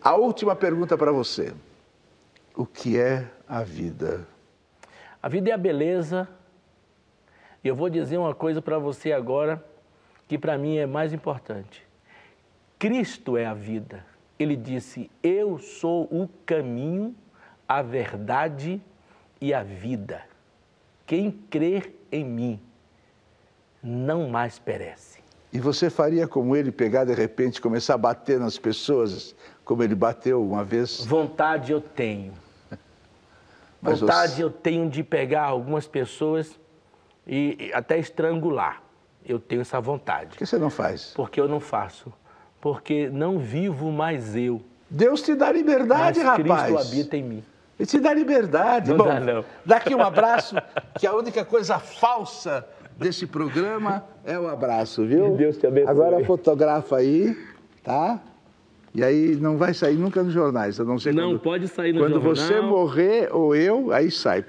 A última pergunta para você. O que é a vida? A vida é a beleza. E eu vou dizer uma coisa para você agora que para mim é mais importante. Cristo é a vida. Ele disse: "Eu sou o caminho, a verdade e a vida. Quem crer em mim não mais perece." E você faria como ele, pegar de repente, começar a bater nas pessoas, como ele bateu uma vez? Vontade eu tenho. Mas Vontade você... eu tenho de pegar algumas pessoas e, e até estrangular. Eu tenho essa vontade. Por que você não faz? Porque eu não faço. Porque não vivo mais eu. Deus te dá liberdade, mas Cristo rapaz. Cristo habita em mim. Ele te dá liberdade. Não Bom, dá, não. Dá aqui um abraço, que é a única coisa falsa desse programa é o um abraço, viu? Que Deus te abençoe. Agora fotografa aí, tá? E aí não vai sair nunca nos jornais, a não ser Não quando, pode sair no quando jornal. Quando você morrer ou eu, aí sai.